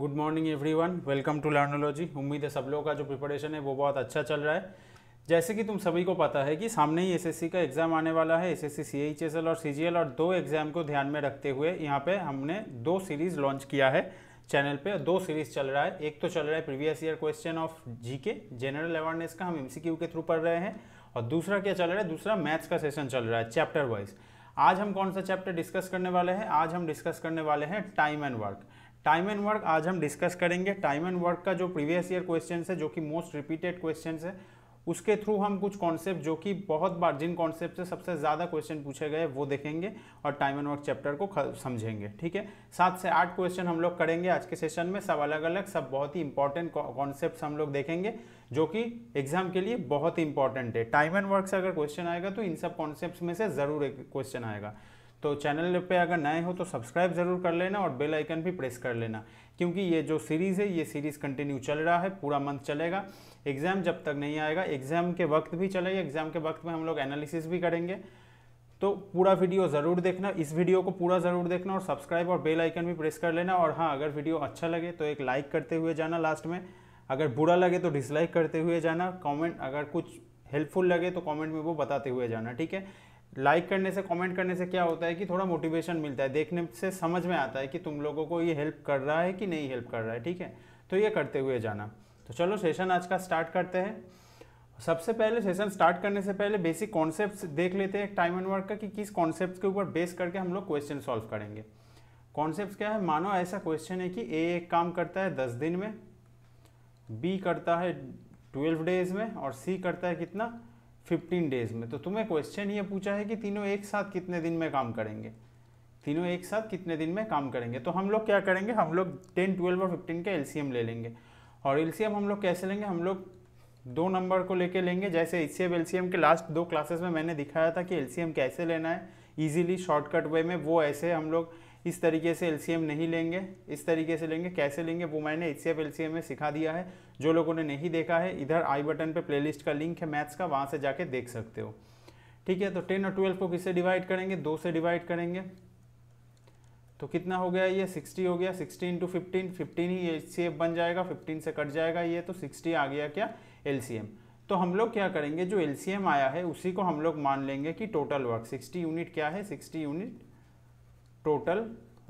Good morning everyone welcome to Learnology उम्मीद है सब लोगों का जो प्रिपरेशन है वो बहुत अच्छा चल रहा है जैसे कि तुम सभी को पता है कि सामने ही एसएससी का एग्ज़ाम आने वाला है एसएससी सीएचएसएल और सीजीएल और दो एग्ज़ाम को ध्यान में रखते हुए यहाँ पे हमने दो सीरीज़ लॉन्च किया है चैनल पे दो सीरीज़ चल रहा है एक तो चल रहा है previous year question of GK general awareness का हम एमसीक्यू के थ्रू पढ़ रहे हैं और दूसरा क्या चल रहा है दूसरा मैथ्स का सेशन चल रहा है चैप्टर वाइज आज हम कौन सा चैप्टर डिस्कस करने वाले हैं आज हम डिस्कस करने वाले हैं time and work time and work आज हम डिस्कस करेंगे टाइम एंड वर्क का जो प्रीवियस ईयर क्वेश्चन है जो कि मोस्ट रिपीटेड क्वेश्चन है उसके थ्रू हम कुछ कॉन्सेप्ट जो कि बहुत बार जिन कॉन्सेप्ट से सबसे ज़्यादा क्वेश्चन पूछे गए वो देखेंगे और टाइम एंड वर्क चैप्टर को समझेंगे ठीक है सात से आठ क्वेश्चन हम लोग करेंगे आज के सेशन में सब अलग अलग सब बहुत ही इंपॉर्टेंट कॉन्सेप्ट हम लोग देखेंगे जो कि एग्जाम के लिए बहुत ही इंपॉर्टेंट है टाइम एंड वर्क से अगर क्वेश्चन आएगा तो इन सब कॉन्सेप्ट में से ज़रूर एक क्वेश्चन आएगा तो चैनल पे अगर नए हो तो सब्सक्राइब ज़रूर कर लेना और बेल आइकन भी प्रेस कर लेना क्योंकि ये जो सीरीज़ है ये सीरीज़ कंटिन्यू चल रहा है पूरा मंथ चलेगा एग्ज़ाम जब तक नहीं आएगा एग्ज़ाम के वक्त भी चलेगा एग्ज़ाम के वक्त में हम लोग एनालिसिस भी करेंगे तो पूरा वीडियो ज़रूर देखना इस वीडियो को पूरा ज़रूर देखना और सब्सक्राइब और बेल आइकन भी प्रेस कर लेना और हाँ अगर वीडियो अच्छा लगे तो एक लाइक करते हुए जाना लास्ट में अगर बुरा लगे तो डिसलाइक करते हुए जाना कमेंट अगर कुछ हेल्पफुल लगे तो कमेंट में वो बताते हुए जाना ठीक है लाइक like करने से कमेंट करने से क्या होता है कि थोड़ा मोटिवेशन मिलता है देखने से समझ में आता है कि तुम लोगों को ये हेल्प कर रहा है कि नहीं हेल्प कर रहा है ठीक है तो ये करते हुए जाना तो चलो सेशन आज का स्टार्ट करते हैं सबसे पहले सेशन स्टार्ट करने से पहले बेसिक कॉन्सेप्ट देख लेते हैं टाइम एंड वर्क का कि किस कॉन्सेप्ट के ऊपर बेस करके हम लोग क्वेश्चन सॉल्व करेंगे कॉन्सेप्ट क्या है मानो ऐसा क्वेश्चन है कि ए एक काम करता है दस दिन में बी करता है ट्वेल्व डेज में और सी करता है कितना फिफ्टीन डेज में तो तुम्हें क्वेश्चन ये पूछा है कि तीनों एक साथ कितने दिन में काम करेंगे तीनों एक साथ कितने दिन में काम करेंगे तो हम लोग क्या करेंगे हम लोग टेन ट्वेल्व और फिफ्टीन के एलसीएम ले लेंगे और एलसीएम हम लोग कैसे लेंगे हम लोग दो नंबर को लेके लेंगे जैसे एल सी के लास्ट दो क्लासेस में मैंने दिखाया था कि एल कैसे लेना है ईजिली शॉर्टकट वे में वो ऐसे हम लोग इस तरीके से एलसीएम नहीं लेंगे इस तरीके से लेंगे कैसे लेंगे वो मैंने एच सी में सिखा दिया है जो लोगों ने नहीं देखा है इधर आई बटन पे प्लेलिस्ट का लिंक है मैथ्स का वहाँ से जाके देख सकते हो ठीक है तो टेन और ट्वेल्व को किससे डिवाइड करेंगे दो से डिवाइड करेंगे तो कितना हो गया ये सिक्सटी हो गया सिक्सटी इंटू फिफ्टीन फिफ्टीन ही एच बन जाएगा फिफ्टीन से कट जाएगा ये तो सिक्सटी आ गया क्या एल तो हम लोग क्या करेंगे जो एल आया है उसी को हम लोग मान लेंगे कि टोटल वर्क सिक्सटी यूनिट क्या है सिक्सटी यूनिट टोटल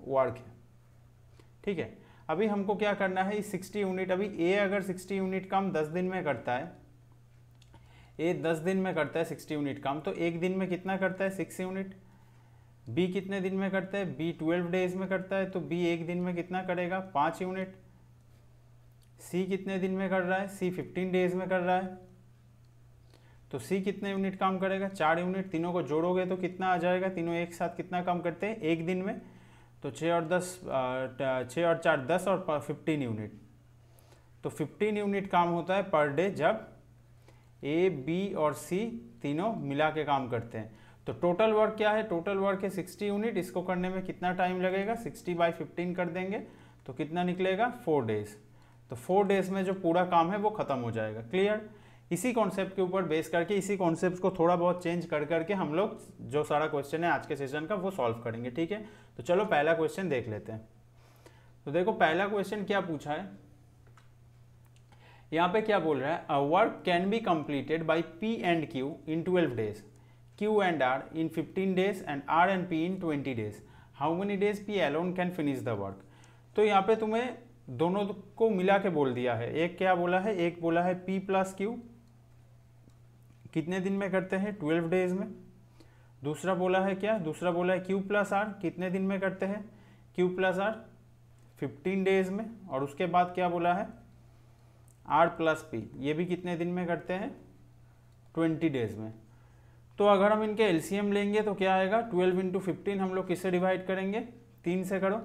वर्क है ठीक है अभी हमको क्या करना है इस 60 यूनिट अभी ए अगर 60 यूनिट काम 10 दिन में करता है ए 10 दिन में करता है 60 यूनिट काम तो एक दिन में कितना करता है 6 यूनिट बी कितने दिन में करता है बी 12 डेज में करता है तो बी एक दिन में कितना करेगा पाँच यूनिट सी कितने दिन में कर रहा है सी 15 डेज में कर रहा है तो सी कितने यूनिट काम करेगा चार यूनिट तीनों को जोड़ोगे तो कितना आ जाएगा तीनों एक साथ कितना काम करते हैं एक दिन में तो छः और दस छः और चार दस और फिफ्टीन यूनिट तो फिफ्टीन यूनिट काम होता है पर डे जब ए बी और सी तीनों मिला के काम करते हैं तो टोटल वर्क क्या है टोटल वर्क है सिक्सटी यूनिट इसको करने में कितना टाइम लगेगा सिक्सटी बाई फिफ्टीन कर देंगे तो कितना निकलेगा फोर डेज तो फोर डेज में जो पूरा काम है वो ख़त्म हो जाएगा क्लियर इसी कॉन्सेप्ट के ऊपर बेस करके इसी कॉन्सेप्ट को थोड़ा बहुत चेंज कर करके हम लोग जो सारा क्वेश्चन है आज के सेशन का वो सॉल्व करेंगे ठीक है तो चलो पहला क्वेश्चन देख लेते हैं तो देखो पहला क्वेश्चन क्या पूछा है यहाँ पे क्या बोल रहा है a work can be completed by P and Q in twelve days Q and R in fifteen days and R and P in twenty days how many days P alone can finish the work तो यहाँ पे तुम्हें दोनों को मिला के बोल दिया है एक क्या बोला है एक बोला है पी प्लस क्यू कितने दिन में करते हैं ट्वेल्व डेज में दूसरा बोला है क्या दूसरा बोला है क्यू प्लस आर कितने दिन में करते हैं Q plus R fifteen days में और उसके बाद क्या बोला है आर प्लस पी ये भी कितने दिन में करते हैं ट्वेंटी डेज में तो अगर हम इनके एल लेंगे तो क्या आएगा ट्वेल्व इंटू फिफ्टीन हम लोग किससे डिवाइड करेंगे तीन से करो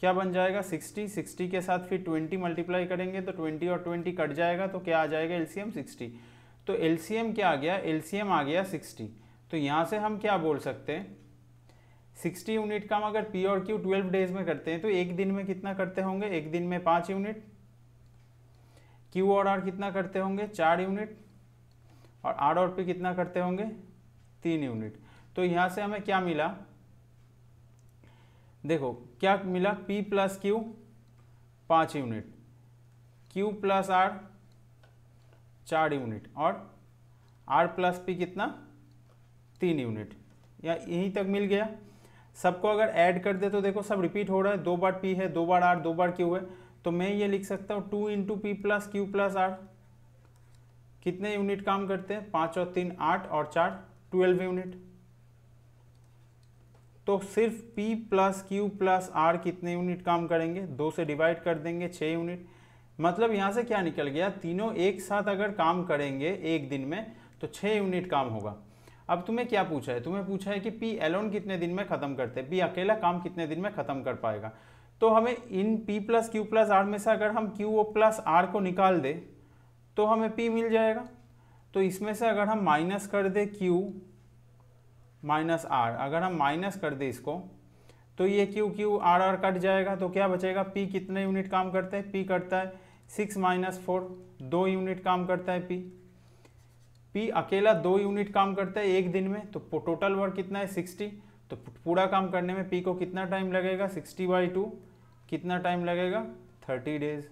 क्या बन जाएगा सिक्सटी सिक्सटी के साथ फिर ट्वेंटी मल्टीप्लाई करेंगे तो ट्वेंटी और ट्वेंटी कट जाएगा तो क्या आ जाएगा एलसीएम सिक्सटी तो एल क्या आ गया एल आ गया सिक्सटी तो यहाँ से हम क्या बोल सकते हैं 60 यूनिट काम अगर पी और क्यू 12 डेज में करते हैं तो एक दिन में कितना करते होंगे एक दिन में पाँच यूनिट क्यू और आर कितना करते होंगे चार यूनिट और आर और पी कितना करते होंगे तीन यूनिट तो यहाँ से हमें क्या मिला देखो क्या मिला पी प्लस क्यू पाँच यूनिट क्यू प्लस आर चार यूनिट और आर प्लस पी कितना तीन यूनिट या यहीं तक मिल गया सबको अगर ऐड कर दे तो देखो सब रिपीट हो रहा है दो बार पी है दो बार आर दो बार क्यू है तो मैं ये लिख सकता हूँ two into P plus Q plus R कितने यूनिट काम करते हैं पाँच और तीन आठ और चार ट्वेल्व यूनिट तो सिर्फ P plus Q plus R कितने यूनिट काम करेंगे दो से डिवाइड कर देंगे छः यूनिट मतलब यहाँ से क्या निकल गया तीनों एक साथ अगर काम करेंगे एक दिन में तो छः यूनिट काम होगा अब तुम्हें क्या पूछा है तुम्हें पूछा है कि पी एलोन कितने दिन में ख़त्म करते हैं पी अकेला काम कितने दिन में ख़त्म कर पाएगा तो हमें इन P plus Q plus R में से अगर हम क्यू ओ प्लस आर को निकाल दें तो हमें पी मिल जाएगा तो इसमें से अगर हम माइनस कर दें क्यू माइनस आर अगर हम माइनस कर दें इसको तो ये Q Q R R cut जाएगा तो क्या बचेगा पी कितने यूनिट काम करते हैं पी करता है सिक्स माइनस फोर दो यूनिट काम करता है पी पी अकेला दो यूनिट काम करता है एक दिन में तो टोटल वर्क कितना है सिक्सटी तो पूरा काम करने में पी को कितना टाइम लगेगा सिक्सटी बाई टू कितना टाइम लगेगा थर्टी डेज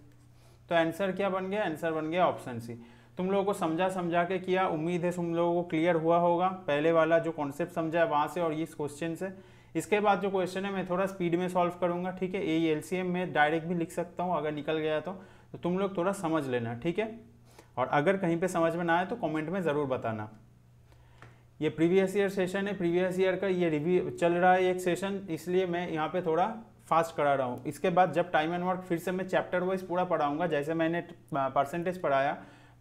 तो आंसर क्या बन गया आंसर बन गया ऑप्शन सी तुम लोगों को समझा समझा के किया उम्मीद है तुम लोगों को क्लियर हुआ होगा पहले वाला जो कॉन्सेप्ट समझा है वहाँ से और इस क्वेश्चन से इसके बाद जो क्वेश्चन है मैं थोड़ा स्पीड में सॉल्व करूंगा ठीक है ए एल में डायरेक्ट भी लिख सकता हूँ अगर निकल गया तो तो तुम लोग थोड़ा समझ लेना ठीक है और अगर कहीं पे समझ में ना आए तो कमेंट में ज़रूर बताना ये प्रीवियस ईयर सेशन है प्रीवियस ईयर का ये रिव्यू चल रहा है एक सेशन इसलिए मैं यहाँ पे थोड़ा फास्ट करा रहा हूँ इसके बाद जब टाइम एंड वर्क फिर से मैं चैप्टर वाइज पूरा पढ़ाऊँगा जैसे मैंने परसेंटेज पढ़ाया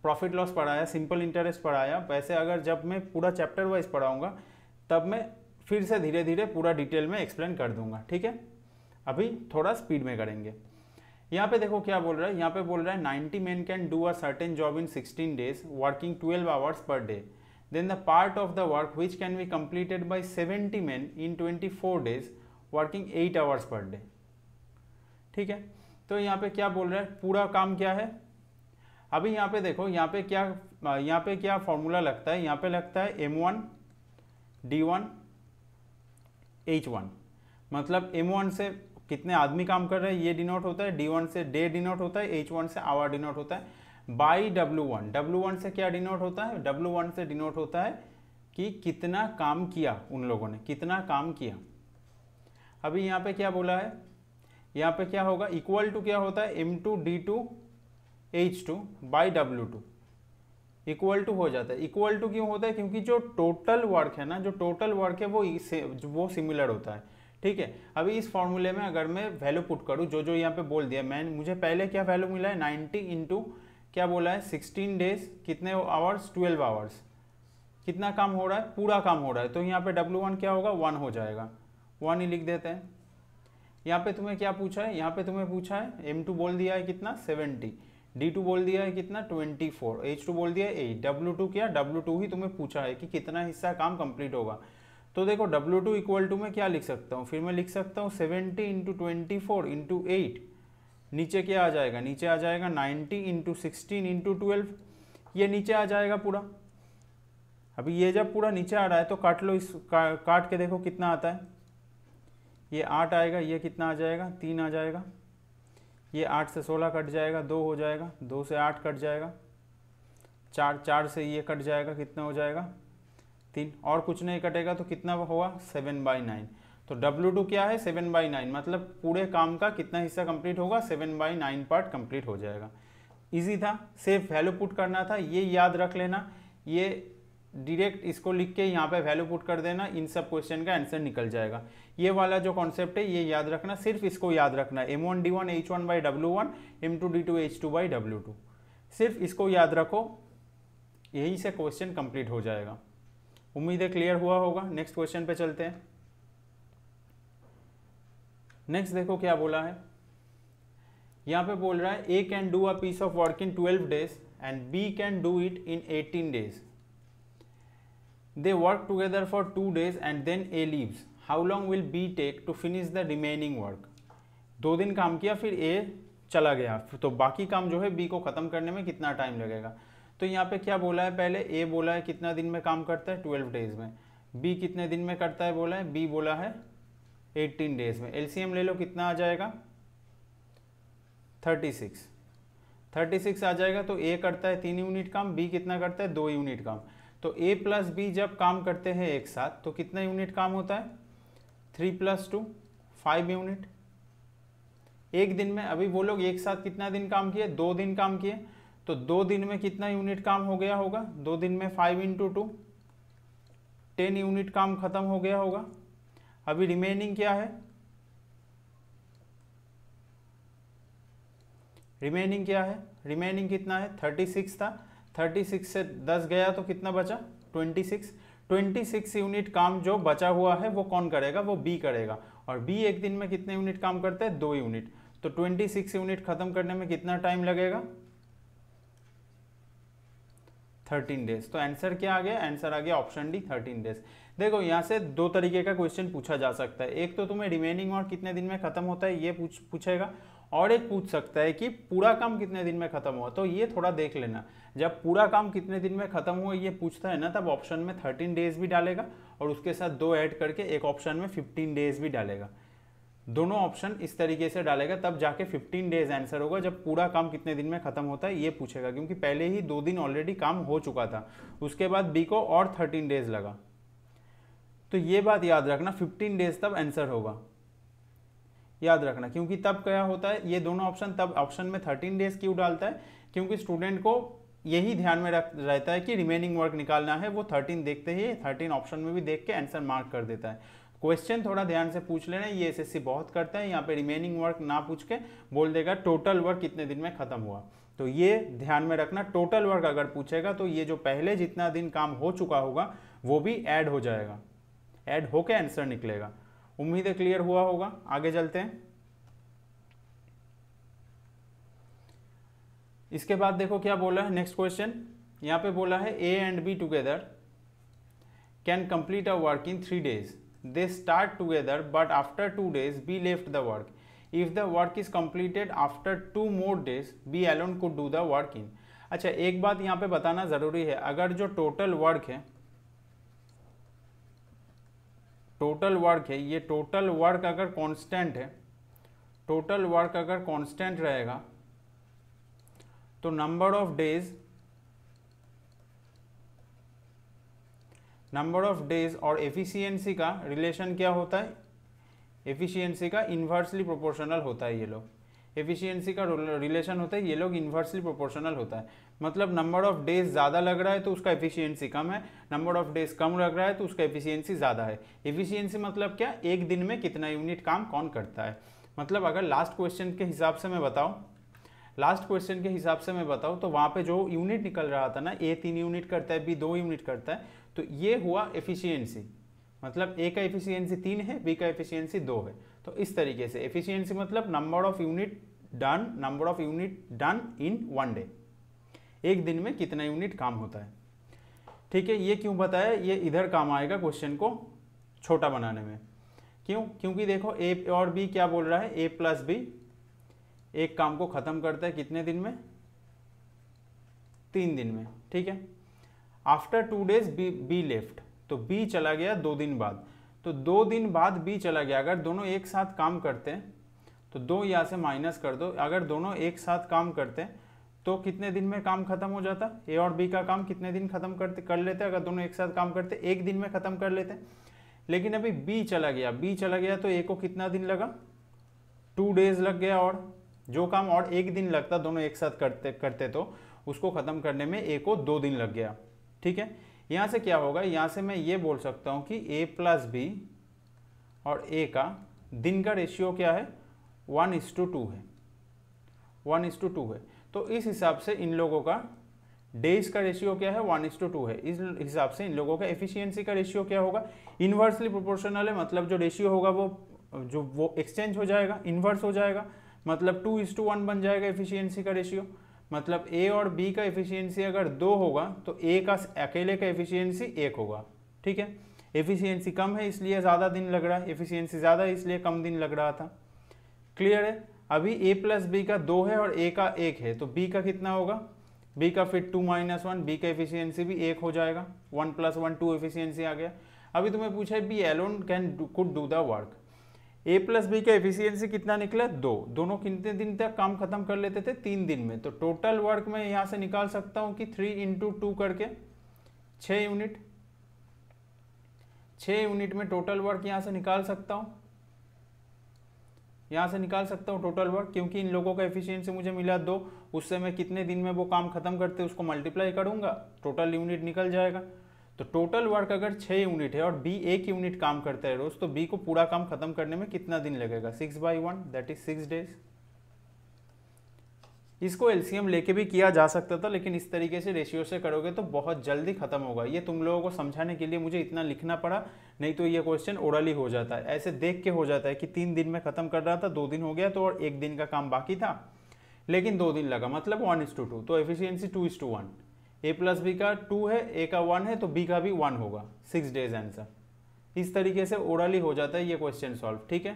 प्रॉफिट लॉस पढ़ाया सिंपल इंटरेस्ट पढ़ाया वैसे अगर जब मैं पूरा चैप्टर वाइज पढ़ाऊँगा तब मैं फिर से धीरे धीरे पूरा डिटेल में एक्सप्लेन कर दूंगा ठीक है अभी थोड़ा स्पीड में करेंगे यहाँ पे देखो क्या बोल रहा है यहाँ पे बोल रहा है ninety man can do a certain job in sixteen days working twelve hours per day then the of the work which can be be by seventy 70 in twenty 24 days working 8 hours per day ठीक है तो यहाँ पे क्या बोल रहा है पूरा काम क्या है अभी यहाँ पे देखो यहाँ पे क्या यहाँ पे क्या फॉर्मूला लगता है यहाँ पे लगता है M one D one H one मतलब एम वन से कितने आदमी काम कर रहे हैं ये डिनोट होता है डी वन से डे डिनोट होता है एच वन से आवर डिनोट होता है by W one W one से क्या डिनोट होता है डब्ल्यू वन से डिनोट होता है कि कितना काम किया उन लोगों ने कितना काम किया अभी यहाँ पे क्या बोला है यहाँ पे क्या होगा इक्वल टू क्या होता है M two D two H two by W two equal to हो जाता है इक्वल टू क्यों होता है क्योंकि जो टोटल वर्क है ना जो टोटल वर्क है वो वो सिमिलर होता है ठीक है अभी इस फॉर्मूले में अगर मैं वैल्यू पुट करूँ जो जो यहाँ पे बोल दिया मैं मुझे पहले क्या वैल्यू मिला है नाइन्टी इंटू क्या बोला है सिक्सटीन डेज कितने आवर्स ट्वेल्व आवर्स कितना काम हो रहा है पूरा काम हो रहा है तो यहाँ पे डब्ल्यू वन क्या होगा वन हो जाएगा वन ही लिख देते हैं यहाँ पे तुम्हें क्या पूछा है यहाँ पे तुम्हें पूछा है एम टू बोल दिया है कितना सेवेंटी डी टू बोल दिया है कितना ट्वेंटी फोर एच टू बोल दिया है एट डब्ल्यू टू क्या डब्ल्यू टू ही तुम्हें पूछा है कि कितना हिस्सा काम कंप्लीट होगा तो देखो W2 टू इक्वल टू मैं क्या लिख सकता हूँ फिर मैं लिख सकता हूँ seventy into twenty four into eight नीचे क्या आ जाएगा नीचे आ जाएगा ninety into sixteen into twelve ये नीचे आ जाएगा पूरा अभी ये जब पूरा नीचे आ रहा है तो काट लो इस का, काट के देखो कितना आता है ये आठ आएगा ये कितना आ जाएगा तीन आ जाएगा ये आठ से सोलह कट जाएगा दो हो जाएगा दो से आठ कट जाएगा चार चार से ये कट जाएगा कितना हो जाएगा तीन और कुछ नहीं कटेगा तो कितना होगा सेवन बाई नाइन तो डब्ल्यू टू क्या है सेवन बाई नाइन मतलब पूरे काम का कितना हिस्सा कंप्लीट होगा seven by nine part complete हो जाएगा इजी था सिर्फ वैल्यू पुट करना था ये याद रख लेना ये डायरेक्ट इसको लिख के यहाँ पे वैल्यू पुट कर देना इन सब क्वेश्चन का आंसर निकल जाएगा ये वाला जो कॉन्सेप्ट है ये याद रखना सिर्फ इसको याद रखना M one D one H one by W one M two D two H two by W two सिर्फ इसको याद रखो यही से क्वेश्चन कंप्लीट हो जाएगा उम्मीद है क्लियर हुआ होगा नेक्स्ट क्वेश्चन पे चलते हैं नेक्स्ट देखो क्या बोला है यहां पे बोल रहा है A can do a piece of work in twelve days and B can do it in eighteen days they work together for two days and then A leaves how long will B take to finish the remaining work दो दिन काम किया फिर ए चला गया तो बाकी काम जो है बी को ख़त्म करने में कितना टाइम लगेगा तो यहाँ पे क्या बोला है पहले ए बोला है कितना दिन में काम करता है ट्वेल्व डेज में बी कितने दिन में करता है बोला है बी बोला है एट्टीन डेज में एल ले लो कितना आ जाएगा थर्टी सिक्स थर्टी सिक्स आ जाएगा तो ए करता है तीन यूनिट काम बी कितना करता है दो यूनिट काम तो ए प्लस बी जब काम करते हैं एक साथ तो कितना यूनिट काम होता है three plus two five unit एक दिन में अभी वो लोग एक साथ कितना दिन काम किए दो दिन काम किए तो दो दिन में कितना यूनिट काम हो गया होगा दो दिन में five into two ten unit काम खत्म हो गया होगा अभी रिमेनिंग क्या है रिमेनिंग क्या है रिमेनिंग कितना है थर्टी सिक्स था थर्टी सिक्स से दस गया तो कितना बचा twenty six twenty six unit काम जो बचा हुआ है वो कौन करेगा वो बी करेगा और बी एक दिन में कितने यूनिट काम करते हैं दो यूनिट तो ट्वेंटी सिक्स यूनिट खत्म करने में कितना टाइम लगेगा थर्टीन डेज तो आंसर क्या आ गया आंसर आ गया ऑप्शन डी थर्टीन डेज देखो यहाँ से दो तरीके का क्वेश्चन पूछा जा सकता है एक तो तुम्हें रिमेनिंग और कितने दिन में खत्म होता है ये पूछ पूछेगा और एक पूछ सकता है कि पूरा काम कितने दिन में खत्म हुआ तो ये थोड़ा देख लेना जब पूरा काम कितने दिन में खत्म हुआ ये पूछता है ना तब ऑप्शन में थर्टीन डेज भी डालेगा और उसके साथ दो ऐड करके एक ऑप्शन में फिफ्टीन डेज भी डालेगा दोनों ऑप्शन इस तरीके से डालेगा तब जाके 15 डेज आंसर होगा जब पूरा काम कितने दिन में खत्म होता है ये पूछेगा क्योंकि पहले ही दो दिन ऑलरेडी काम हो चुका था उसके बाद बी को और 13 डेज लगा तो ये बात याद रखना 15 डेज तब आंसर होगा याद रखना क्योंकि तब क्या होता है ये दोनों ऑप्शन तब ऑप्शन में थर्टीन डेज क्यों डालता है क्योंकि स्टूडेंट को यही ध्यान में रख रहता है कि रिमेनिंग वर्क निकालना है वो थर्टीन देखते ही थर्टीन ऑप्शन में भी देख के आंसर मार्क कर देता है क्वेश्चन थोड़ा ध्यान से पूछ लेना ये एसएससी बहुत करते हैं यहाँ पे रिमेनिंग वर्क ना पूछ के बोल देगा टोटल वर्क कितने दिन में खत्म हुआ तो ये ध्यान में रखना टोटल वर्क अगर पूछेगा तो ये जो पहले जितना दिन काम हो चुका होगा वो भी ऐड हो जाएगा ऐड होके आंसर निकलेगा उम्मीद है क्लियर हुआ होगा आगे चलते हैं इसके बाद देखो क्या बोला है नेक्स्ट क्वेश्चन यहाँ पे बोला है A and B together can complete a work in three days They start together, but after two days, B left the work. If the work is completed after two more days, B alone could do the work in. अच्छा एक बात यहाँ पे बताना ज़रूरी है अगर जो टोटल वर्क है टोटल वर्क है ये टोटल वर्क अगर कांस्टेंट है टोटल वर्क अगर कांस्टेंट रहेगा तो number of days number of days और एफिशिएंसी का रिलेशन क्या होता है एफिशिएंसी का इन्वर्सली प्रोपोर्शनल होता है ये लोग एफिशिएंसी का रिलेशन होता है ये लोग इन्वर्सली प्रोपोर्शनल होता है मतलब नंबर ऑफ डेज ज़्यादा लग रहा है तो उसका एफिशिएंसी कम है नंबर ऑफ डेज कम लग रहा है तो उसका एफिशिएंसी ज़्यादा है एफिशिएंसी मतलब क्या एक दिन में कितना यूनिट काम कौन करता है मतलब अगर लास्ट क्वेश्चन के हिसाब से मैं बताऊँ लास्ट क्वेश्चन के हिसाब से मैं बताऊँ तो वहाँ पे जो यूनिट निकल रहा था ना ए तीन यूनिट करता है बी दो यूनिट करता है तो ये हुआ एफिशिएंसी मतलब ए का एफिशिएंसी तीन है बी का एफिशिएंसी दो है तो इस तरीके से एफिशिएंसी मतलब number of unit done number of unit done in one day एक दिन में कितना यूनिट काम होता है ठीक है ये क्यों बताया ये इधर काम आएगा क्वेश्चन को छोटा बनाने में क्यों क्योंकि देखो ए और बी क्या बोल रहा है ए प्लस बी एक काम को ख़त्म करता है कितने दिन में तीन दिन में ठीक है after two days B B left तो बी चला गया दो दिन बाद तो दो दिन बाद बी चला गया अगर दोनों एक साथ काम करते हैं तो दो यहाँ से माइनस कर दो अगर दोनों एक साथ काम करते हैं तो कितने दिन में काम खत्म हो जाता ए और बी का काम कितने दिन खत्म करते कर लेते अगर दोनों एक साथ काम करते एक दिन में खत्म कर लेते लेकिन अभी बी चला गया बी चला गया तो ए को कितना दिन लगा टू डेज लग गया और जो काम और एक दिन लगता दोनों एक साथ करते करते तो उसको ख़त्म करने में ए को दो दिन लग गया ठीक है यहाँ से क्या होगा यहाँ से मैं ये बोल सकता हूँ कि ए प्लस बी और ए का दिन का रेशियो क्या है वन इस टू टू है वन इस टू टू है तो इस हिसाब से इन लोगों का डेज का रेशियो क्या है वन इस टू टू है इस हिसाब से इन लोगों का एफिशिएंसी का रेशियो क्या होगा इन्वर्सली प्रोपोर्शनल है मतलब जो रेशियो होगा वो जो वो एक्सचेंज हो जाएगा इन्वर्स हो जाएगा मतलब टू इस टू वन बन जाएगा एफिशियंसी का रेशियो मतलब ए और बी का एफिशिएंसी अगर दो होगा तो ए का अकेले का एफिशिएंसी एक होगा ठीक है एफिशिएंसी कम है इसलिए ज़्यादा दिन लग रहा है एफिशिएंसी ज़्यादा है इसलिए कम दिन लग रहा था क्लियर है अभी ए प्लस बी का दो है और ए का एक है तो बी का कितना होगा बी का फिर टू माइनस वन बी का एफिशिएंसी भी एक हो जाएगा one plus one two efficiency आ गया अभी तुम्हें पूछा है B alone can could do the work A plus B का एफिशिएंसी कितना निकला दो दोनों कितने दिन तक काम खत्म कर लेते थे तीन दिन में तो टोटल वर्क में यहां से निकाल सकता हूँ कि थ्री इंटू टू करके छः यूनिट छः यूनिट में टोटल वर्क यहाँ से निकाल सकता हूँ यहां से निकाल सकता हूँ टोटल वर्क क्योंकि इन लोगों का एफिशियंसी मुझे मिला दो उससे मैं कितने दिन में वो काम खत्म करते उसको मल्टीप्लाई करूंगा टोटल यूनिट निकल जाएगा तो टोटल वर्क अगर छः यूनिट है और बी एक यूनिट काम करता है रोज तो बी को पूरा काम खत्म करने में कितना दिन लगेगा six by one that is six days इसको एलसीएम लेके भी किया जा सकता था लेकिन इस तरीके से रेशियो से करोगे तो बहुत जल्दी खत्म होगा ये तुम लोगों को समझाने के लिए मुझे इतना लिखना पड़ा नहीं तो ये क्वेश्चन ओरली हो जाता है ऐसे देख के हो जाता है कि तीन दिन में खत्म कर रहा था दो दिन हो गया तो और एक दिन का काम बाकी था लेकिन दो दिन लगा मतलब वन इज टू टू तो efficiency to is to one A plus B का टू है ए का वन है तो बी का भी वन होगा सिक्स डेज आंसर इस तरीके से ओरली हो जाता है ये क्वेश्चन सॉल्व ठीक है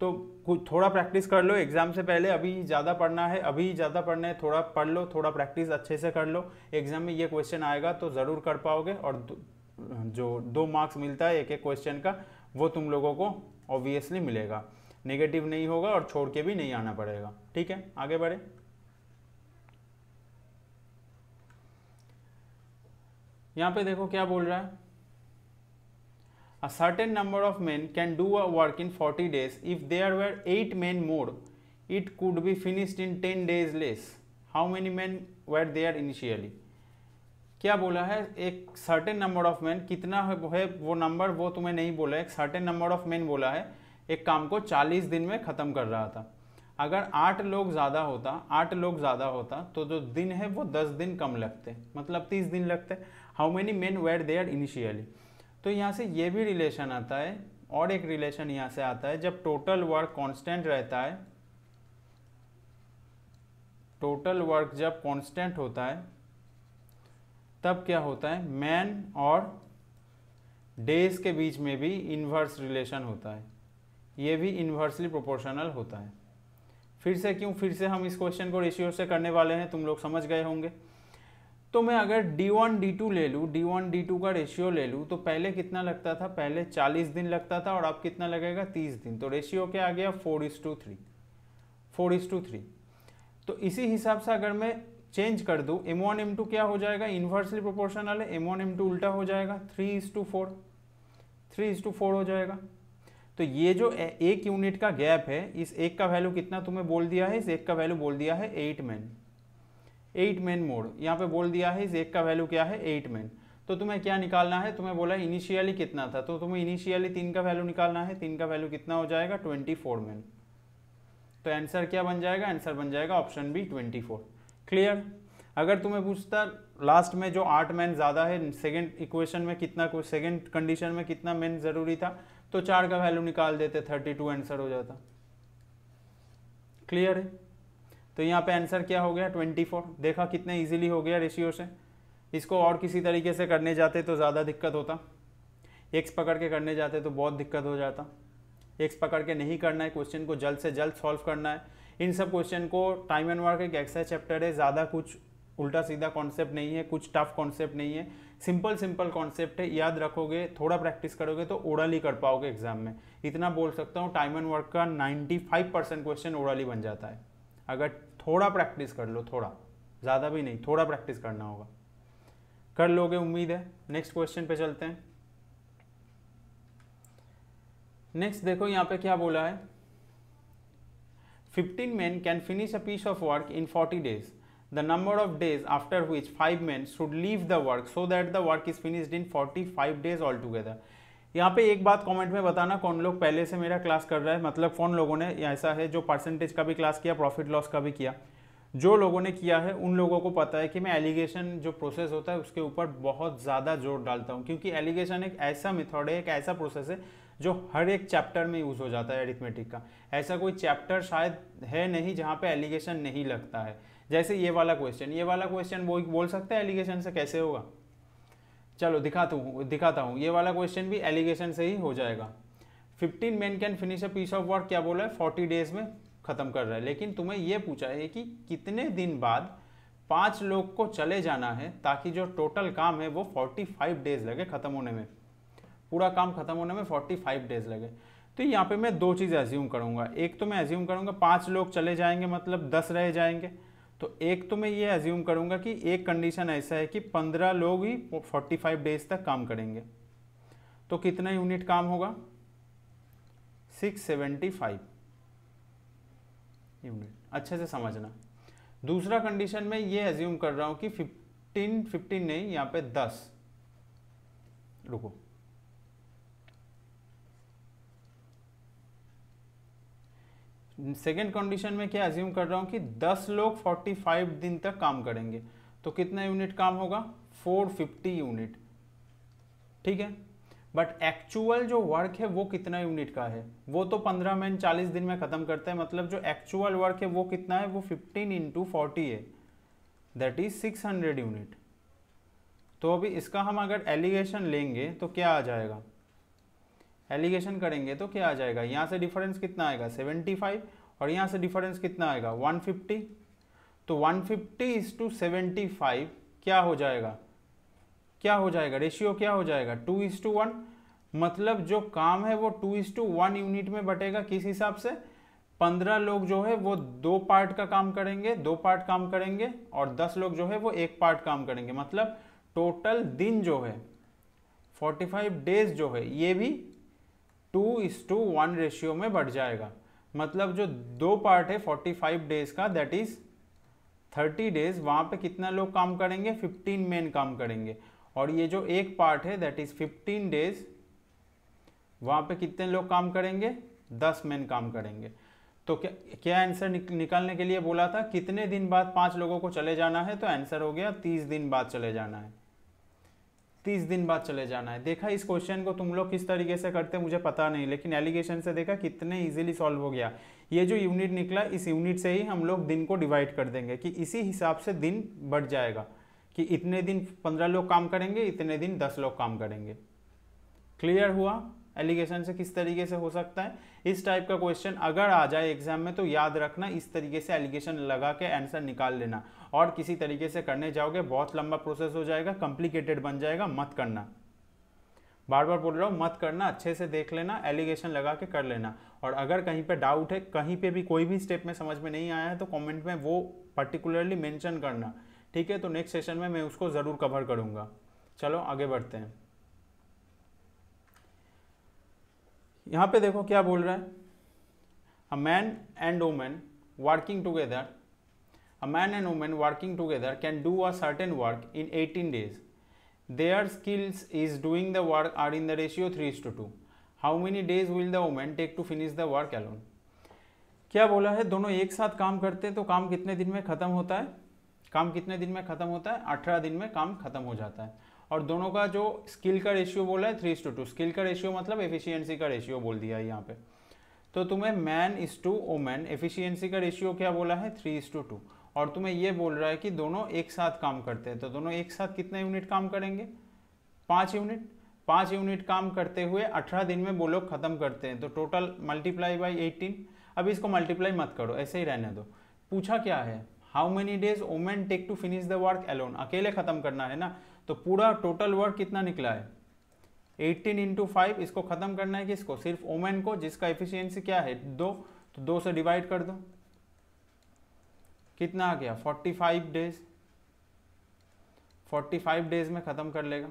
तो कुछ थोड़ा प्रैक्टिस कर लो एग्ज़ाम से पहले अभी ज़्यादा पढ़ना है अभी ज़्यादा पढ़ना है थोड़ा पढ़ लो थोड़ा प्रैक्टिस अच्छे से कर लो एग्ज़ाम में ये क्वेश्चन आएगा तो ज़रूर कर पाओगे और दो, जो दो मार्क्स मिलता है एक एक क्वेश्चन का वो तुम लोगों को ऑब्वियसली मिलेगा नेगेटिव नहीं होगा और छोड़ के भी नहीं आना पड़ेगा ठीक है आगे बढ़े यहाँ पे देखो क्या बोल रहा है a certain number of men can do a work in 40 days if there were 8 men more it could be finished in 10 days less how many men were there initially क्या बोला है एक सर्टेन नंबर ऑफ मैन कितना है वो number वो तुम्हें नहीं बोला एक सर्टेन नंबर ऑफ मैन बोला है एक काम को 40 दिन में ख़त्म कर रहा था अगर आठ लोग ज़्यादा होता आठ लोग ज़्यादा होता तो जो दिन है वो दस दिन कम लगते मतलब तीस दिन लगते how many men were there initially तो यहाँ से ये भी रिलेशन आता है और एक रिलेशन यहाँ से आता है जब टोटल वर्क कॉन्स्टेंट रहता है टोटल वर्क जब कॉन्स्टेंट होता है तब क्या होता है मैन और डेज के बीच में भी इन्वर्स रिलेशन होता है ये भी इन्वर्सली प्रोपोर्शनल होता है फिर से क्यों फिर से हम इस क्वेश्चन को रेशियो से करने वाले हैं तुम लोग समझ गए होंगे तो मैं अगर डी वन डी टू ले लूँ डी वन डी टू का रेशियो ले लूँ तो पहले कितना लगता था पहले चालीस दिन लगता था और अब कितना लगेगा तीस दिन तो रेशियो क्या आ गया four is to three four is to three तो इसी हिसाब से अगर मैं चेंज कर दूँ एम वन एम टू क्या हो जाएगा इन्वर्सली प्रोपोर्शनल है एम वन एम टू उल्टा हो जाएगा three is to four three is to four हो जाएगा तो ये जो एक यूनिट का गैप है इस एक का वैल्यू कितना तुम्हें बोल दिया है इस एक का वैल्यू बोल दिया है एट मैन एट मैन मोड यहाँ पे बोल दिया है इस एक का वैल्यू क्या है एट मैन तो तुम्हें क्या निकालना है तुम्हें बोला इनिशियली कितना था तो तुम्हें इनिशियली तीन का वैल्यू निकालना है तीन का वैल्यू कितना हो जाएगा ट्वेंटी फोर मैन तो आंसर क्या बन जाएगा आंसर बन जाएगा option B twenty four clear अगर तुम्हें पूछता लास्ट में जो आठ मैन ज़्यादा है सेकेंड इक्वेशन में कितना सेकेंड कंडीशन में कितना मैन ज़रूरी था तो चार का वैल्यू निकाल देते थर्टी टू आंसर हो जाता क्लियर है तो यहाँ पे आंसर क्या हो गया 24 देखा कितने इजीली हो गया रेशियो से इसको और किसी तरीके से करने जाते तो ज़्यादा दिक्कत होता एक्स पकड़ के करने जाते तो बहुत दिक्कत हो जाता एक्स पकड़ के नहीं करना है क्वेश्चन को जल्द से जल्द सॉल्व करना है इन सब क्वेश्चन को टाइम एंड वर्क एक ऐसा चैप्टर है ज़्यादा कुछ उल्टा सीधा कॉन्सेप्ट नहीं है कुछ टफ कॉन्सेप्ट नहीं है सिंपल सिंपल कॉन्सेप्ट है याद रखोगे थोड़ा प्रैक्टिस करोगे तो ओरली कर पाओगे एग्जाम में इतना बोल सकता हूँ टाइम एंड वर्क का 95 परसेंट क्वेश्चन ओरली बन जाता है अगर थोड़ा प्रैक्टिस कर लो थोड़ा ज़्यादा भी नहीं थोड़ा प्रैक्टिस करना होगा कर लोगे उम्मीद है नेक्स्ट क्वेश्चन पे चलते हैं नेक्स्ट देखो यहाँ पे क्या बोला है fifteen man can finish a piece of work in forty days the number of days after which five man should leave the work so that the work is finished in forty five days all together यहाँ पे एक बात comment में बताना कौन लोग पहले से मेरा क्लास कर रहा है मतलब कौन लोगों ने ऐसा है जो परसेंटेज का भी क्लास किया प्रॉफिट लॉस का भी किया जो लोगों ने किया है उन लोगों को पता है कि मैं एलिगेशन जो प्रोसेस होता है उसके ऊपर बहुत ज़्यादा जोर डालता हूँ क्योंकि एलिगेशन एक ऐसा मेथड है एक ऐसा प्रोसेस है जो हर एक चैप्टर में यूज़ हो जाता है एरिथमेटिक का ऐसा कोई चैप्टर शायद है नहीं जहाँ पर एलिगेशन नहीं लगता है जैसे ये वाला क्वेश्चन ये वाला क्वेश्चन वो बोल सकता है एलिगेशन से कैसे होगा चलो दिखाता हूँ दिखाता हूँ ये वाला क्वेश्चन भी एलिगेशन से ही हो जाएगा fifteen man can finish a piece of work क्या बोला है फोर्टी डेज में ख़त्म कर रहा है लेकिन तुम्हें यह पूछा है कि कितने दिन बाद पाँच लोग को चले जाना है ताकि जो टोटल काम है वो फोर्टी फाइव डेज लगे ख़त्म होने में पूरा काम ख़त्म होने में फोर्टी फाइव डेज लगे तो यहाँ पे मैं दो चीज़ एज्यूम करूँगा एक तो मैं एज्यूम करूँगा पाँच लोग चले जाएंगे मतलब दस रह जाएंगे तो एक तो मैं ये एज्यूम करूंगा कि एक कंडीशन ऐसा है कि पंद्रह लोग ही फोर्टी फाइव डेज तक काम करेंगे तो कितना यूनिट काम होगा सिक्स सेवेंटी फाइव यूनिट अच्छे से समझना दूसरा कंडीशन में ये एज्यूम कर रहा हूं कि फिफ्टीन फिफ्टीन नहीं यहां पे दस रुको सेकेंड कंडीशन में क्या एज्यूम कर रहा हूँ कि 10 लोग 45 दिन तक काम करेंगे तो कितना यूनिट काम होगा 450 यूनिट ठीक है बट एक्चुअल जो वर्क है वो कितना यूनिट का है वो तो 15 मैन 40 दिन में ख़त्म करते हैं मतलब जो एक्चुअल वर्क है वो कितना है वो 15 इंटू फोर्टी है दैट इज 600 यूनिट तो अभी इसका हम अगर एलिगेशन लेंगे तो क्या आ जाएगा एलिगेशन करेंगे तो क्या आ जाएगा यहाँ से डिफरेंस कितना आएगा 75 और यहाँ से डिफरेंस कितना आएगा 150 तो 150 फिफ्टी इज टू सेवेंटी क्या हो जाएगा क्या हो जाएगा रेशियो क्या हो जाएगा टू इज टू वन मतलब जो काम है वो two is to one unit में बटेगा किस हिसाब से पंद्रह लोग जो है वो दो पार्ट का काम करेंगे दो पार्ट काम करेंगे और दस लोग जो है वो एक पार्ट काम करेंगे मतलब टोटल दिन जो है 45 डेज जो है ये भी to is to one ratio में बढ़ जाएगा मतलब जो दो पार्ट है फोर्टी फाइव डेज का दैट इज़ थर्टी डेज वहाँ पे कितना लोग काम करेंगे फिफ्टीन मेन काम करेंगे और ये जो एक पार्ट है दैट इज़ फिफ्टीन डेज वहाँ पे कितने लोग काम करेंगे दस मेन काम करेंगे तो क्या क्या आंसर निक, निकालने के लिए बोला था कितने दिन बाद पांच लोगों को चले जाना है तो आंसर हो गया तीस दिन बाद चले जाना है तीस दिन बाद चले जाना है देखा इस क्वेश्चन को तुम लोग किस तरीके से करते मुझे पता नहीं लेकिन एलिगेशन से देखा कितने इजीली सॉल्व हो गया ये जो यूनिट निकला इस यूनिट से ही हम लोग दिन को डिवाइड कर देंगे कि इसी हिसाब से दिन बढ़ जाएगा कि इतने दिन पंद्रह लोग काम करेंगे इतने दिन दस लोग काम करेंगे क्लियर हुआ एलिगेशन से किस तरीके से हो सकता है इस टाइप का क्वेश्चन अगर आ जाए एग्जाम में तो याद रखना इस तरीके से एलिगेशन लगा के आंसर निकाल लेना और किसी तरीके से करने जाओगे बहुत लंबा प्रोसेस हो जाएगा कॉम्प्लिकेटेड बन जाएगा मत करना बार बार बोल रहा हूँ मत करना अच्छे से देख लेना एलिगेशन लगा के कर लेना और अगर कहीं पर डाउट है कहीं पर भी कोई भी स्टेप में समझ में नहीं आया है तो कॉमेंट में वो पर्टिकुलरली मैंशन करना ठीक है तो नेक्स्ट सेशन में मैं उसको ज़रूर कवर करूँगा चलो आगे बढ़ते हैं यहाँ पे देखो क्या बोल रहा है a man and women working together a man and women working together can do a certain work in 18 days their skills is doing the work are in the ratio three is to two how many days will the woman take to finish the work alone क्या बोला है दोनों एक साथ काम करते हैं तो काम कितने दिन में ख़त्म होता है काम कितने दिन में ख़त्म होता है अठारह दिन में काम खत्म हो जाता है और दोनों का जो स्किल का रेशियो बोला है three is to two skill का रेशियो मतलब एफिशिएंसी का रेशियो बोल दिया है यहाँ पे तो तुम्हें man is to woman efficiency का रेशियो क्या बोला है थ्री इस टू टू और तुम्हें ये बोल रहा है कि दोनों एक साथ काम करते हैं तो दोनों एक साथ कितना यूनिट काम करेंगे पाँच यूनिट पाँच यूनिट काम करते हुए अठारह दिन में वो लोग ख़त्म करते हैं तो टोटल मल्टीप्लाई बाई एटीन अब इसको मल्टीप्लाई मत करो ऐसे ही रहने दो पूछा क्या है how many days woman take to finish the work alone अकेले ख़त्म करना है ना तो पूरा टोटल वर्क कितना निकला है 18 इंटू फाइव इसको ख़त्म करना है किसको सिर्फ ओमेन को जिसका एफिशिएंसी क्या है दो तो दो से डिवाइड कर दो कितना आ गया 45 डेज 45 डेज में ख़त्म कर लेगा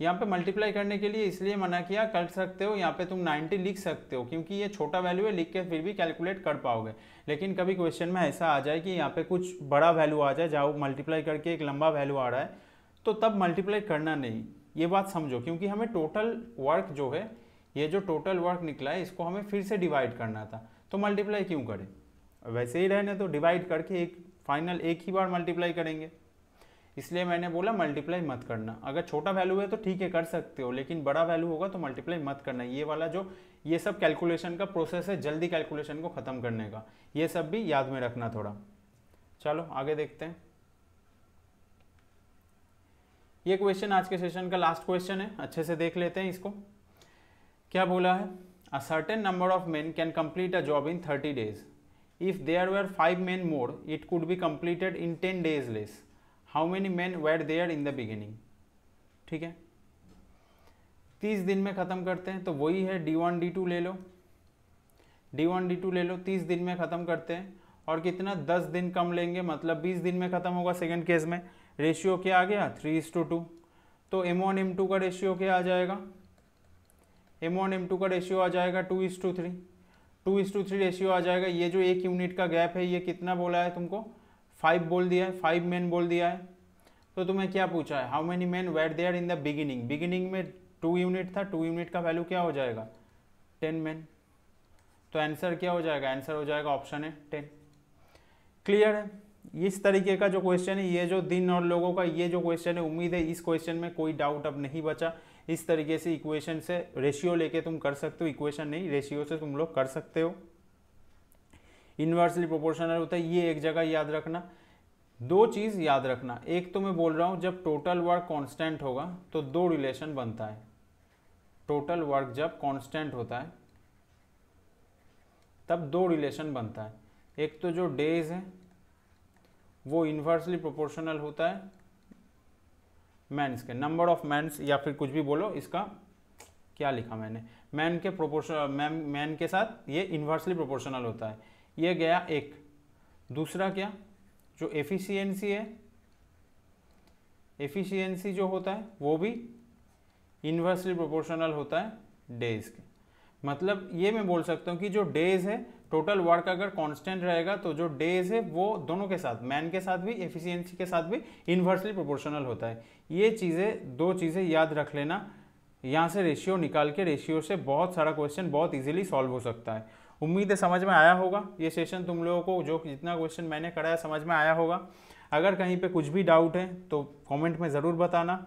यहाँ पे मल्टीप्लाई करने के लिए इसलिए मना किया कर सकते हो यहाँ पे तुम 90 लिख सकते हो क्योंकि ये छोटा वैल्यू है लिख के फिर भी कैलकुलेट कर पाओगे लेकिन कभी क्वेश्चन में ऐसा आ जाए कि यहाँ पे कुछ बड़ा वैल्यू आ जाए जाओ मल्टीप्लाई करके एक लंबा वैल्यू आ रहा है तो तब मल्टीप्लाई करना नहीं ये बात समझो क्योंकि हमें टोटल वर्क जो है ये जो टोटल वर्क निकला है इसको हमें फिर से डिवाइड करना था तो मल्टीप्लाई क्यों करें वैसे ही रहने तो डिवाइड करके एक फाइनल एक ही बार मल्टीप्लाई करेंगे इसलिए मैंने बोला मल्टीप्लाई मत करना अगर छोटा वैल्यू है तो ठीक है कर सकते हो लेकिन बड़ा वैल्यू होगा तो मल्टीप्लाई मत करना ये वाला जो ये सब कैलकुलेशन का प्रोसेस है जल्दी कैलकुलेशन को ख़त्म करने का ये सब भी याद में रखना थोड़ा चलो आगे देखते हैं ये क्वेश्चन आज के सेशन का लास्ट क्वेश्चन है अच्छे से देख लेते हैं इसको क्या बोला है a certain number of men can complete a job in thirty days if there were five men more it could be completed in ten days less how many man were there in the beginning ठीक है तीस दिन में ख़त्म करते हैं तो वही है डी वन डी टू ले लो डी वन डी टू ले लो तीस दिन में ख़त्म करते हैं और कितना दस दिन कम लेंगे मतलब बीस दिन में ख़त्म होगा सेकेंड केस में रेशियो क्या आ गया थ्री इज टू टू तो एम वन एम टू का रेशियो क्या आ जाएगा एम वन एम टू का रेशियो आ जाएगा two is to three two is to three ratio आ जाएगा ये जो एक यूनिट का गैप है ये कितना बोला है तुमको फाइव बोल दिया है फाइव मैन बोल दिया है तो तुम्हें क्या पूछा है how many man were there in the beginning beginning में टू यूनिट था टू यूनिट का वैल्यू क्या हो जाएगा टेन मैन तो आंसर क्या हो जाएगा आंसर हो जाएगा ऑप्शन है टेन क्लियर है इस तरीके का जो क्वेश्चन है ये जो दिन और लोगों का ये जो क्वेश्चन है उम्मीद है इस क्वेश्चन में कोई डाउट अब नहीं बचा इस तरीके से इक्वेशन से रेशियो लेके तुम कर सकते हो इक्वेशन नहीं रेशियो से तुम लोग कर सकते हो इन्वर्सली प्रोपोर्शनल होता है ये एक जगह याद रखना दो चीज़ याद रखना एक तो मैं बोल रहा हूँ जब टोटल वर्क कांस्टेंट होगा तो दो रिलेशन बनता है टोटल वर्क जब कांस्टेंट होता है तब दो रिलेशन बनता है एक तो जो डेज है वो इन्वर्सली प्रोपोर्शनल होता है मैंस के नंबर ऑफ मैंस या फिर कुछ भी बोलो इसका क्या लिखा मैंने मैन के प्रोपोर्शन मैन मैन के साथ ये इन्वर्सली प्रोपोर्शनल होता है ये गया एक दूसरा क्या जो एफिशिएंसी है एफिशिएंसी जो होता है वो भी इन्वर्सली प्रोपोर्शनल होता है डेज के मतलब ये मैं बोल सकता हूँ कि जो डेज है टोटल वर्क अगर कांस्टेंट रहेगा तो जो डेज है वो दोनों के साथ मैन के साथ भी एफिशिएंसी के साथ भी इन्वर्सली प्रोपोर्शनल होता है ये चीज़ें दो चीज़ें याद रख लेना यहाँ से रेशियो निकाल के रेशियो से बहुत सारा क्वेश्चन बहुत ईजिली सॉल्व हो सकता है उम्मीद है समझ में आया होगा ये सेशन तुम लोगों को जो जितना क्वेश्चन मैंने कराया समझ में आया होगा अगर कहीं पे कुछ भी डाउट है तो कमेंट में ज़रूर बताना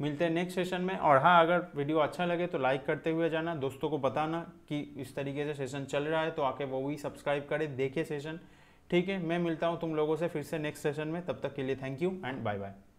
मिलते हैं नेक्स्ट सेशन में और हाँ अगर वीडियो अच्छा लगे तो लाइक करते हुए जाना दोस्तों को बताना कि इस तरीके से सेशन चल रहा है तो आके वो भी सब्सक्राइब करें देखे सेशन ठीक है मैं मिलता हूँ तुम लोगों से फिर से नेक्स्ट सेशन में तब तक के लिए thank you and bye bye